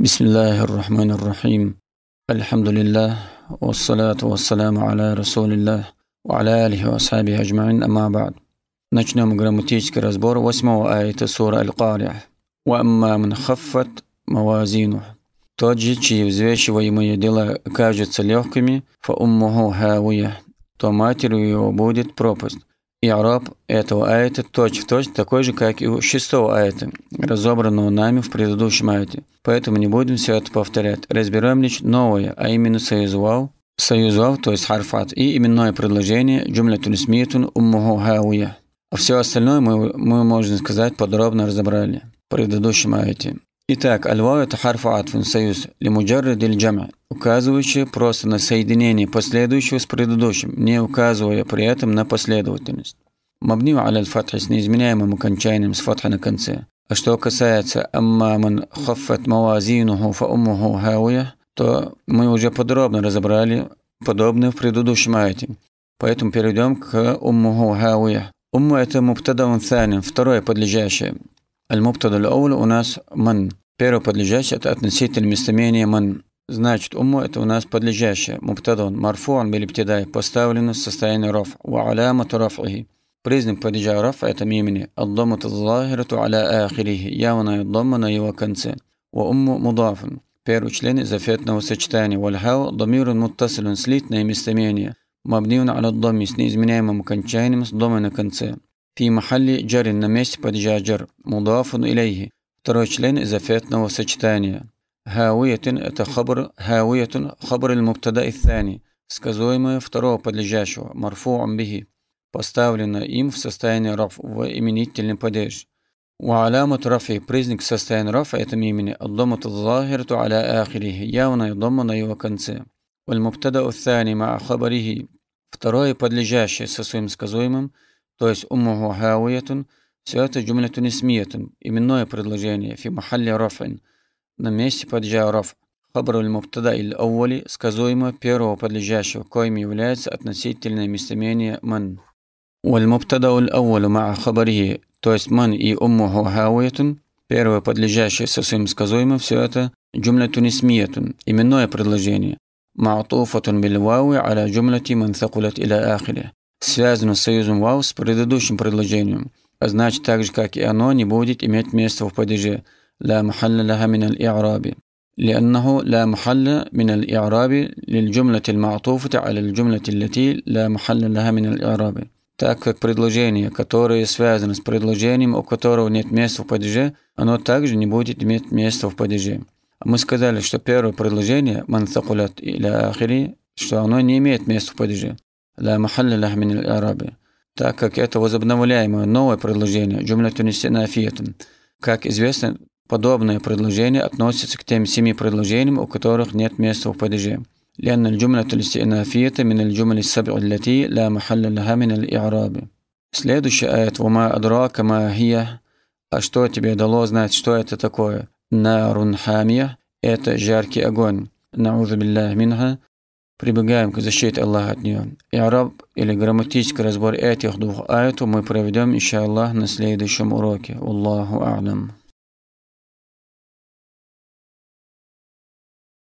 بسم الله الرحمن الرحيم الحمد لله والصلاة والسلام على رسول الله وعلى آله وأصحابه أجمعين أما بعد نحن مغرامتيشك رزبور واسمع آية سورة القارعة وأما من خفت موازينه تجد شيء وزيش ويما يدل كاجت فأمه هاوية то матерью его будет и араб этого аята точь-в-точь точь такой же, как и у шестого аята, разобранного нами в предыдущем аяте. Поэтому не будем все это повторять. Разберем лишь новое, а именно союзвал, союзвал, то есть харфат, и именное предложение джумлятун смитун уммуху хауя. А все остальное мы, мы, можно сказать, подробно разобрали в предыдущем аяте. Итак, альвау – это харф атфун, союз, лимуджаррид или джама, указывающий просто на соединение последующего с предыдущим, не указывая при этом на последовательность. Мабнива аляль фатхи с неизменяемым окончанием с фатха на конце. А что касается аммаман хаффат мавазинуху фа уммуху хауя, то мы уже подробно разобрали подобное в предыдущем айте. Поэтому перейдем к уммуху хауя. Умму – это мубтадаван второе подлежащее. Аль-мубтада у нас ман – Первое подлежащее – это относительно местоимение «ман». Значит, умму это у нас подлежащее. Мубтадон. Марфуан билибтидай. Поставлено в состоянии раф. Ва алямату рафихи. Признак падежа рафа – это мимини. Аддамату захирату аля ахирихи. Явная аддама на его конце. Ва умму мудафан. Первый член из афетного сочетания. Вальхау – дамирун муттасилун. Слитное местоимение. Мабниун аля аддами с неизменяемым окончанием с дома на конце. Фи محل джарин на месте падежа джар. Мудафан илейхи. второй член إضافات новосочетания. هاوية – это خبر هاوية خبر المبتدأ الثاني, сказуемое второго подлежащего, مرفوع به, поставлено им в состояние رفع в именительный падеж. وعلامة رفع признак состояния رفع этом имени الضمة الظاهرة على آخره явная ضمة на его конце. والمبتدأ الثاني مع خبره второе подлежащее со своим сказуемым, то есть أمه هاوية – Все это джумляту несмиятун, именное предложение, фи махалля рафин, на месте паджа раф, хабруль мубтада иль аули, сказуемо первого подлежащего, коим является относительное местоимение ман. Валь мубтада уль аулю маа хабарихи, то есть ман и уммуху хауятун, первое подлежащее со своим сказуемым, все это джумляту несмиятун, именное предложение. Ма'туфатун биль вауи аля джумляти ман ila ахире. Связано с союзом вау с предыдущим предложением – значит так же, как и оно, не будет иметь места в падеже لا محل لها من الإعراب لأنه لا محل من الإعراب للجملة المعطوفة على الجملة التي لا محل لها من الإعراب так как предложение, которое связано с предложением, у которого нет места в падеже, оно также не будет иметь места в падеже. Мы сказали, что первое предложение «мансакулят» или «ахири», что оно не имеет места в падеже. «Ла махалля лах мин аль-араби». так как это возобновляемое новое предложение, джумля тунисина афиятун. Как известно, подобное предложение относится к тем семи предложениям, у которых нет места в падеже. لأن الجملة الاستئنافية من الجمل السبع التي لا محل لها من الإعراب. Следующий аят «Вама адрака ма хия» «А что тебе дало знать, что это такое?» «Нарун хамия» – это жаркий огонь. «Наузу билляхи минха» прибегаем к защите Аллаха от нее. И араб или грамматический разбор этих двух аятов мы проведем, иншаллах, на следующем уроке. Аллаху Аллаху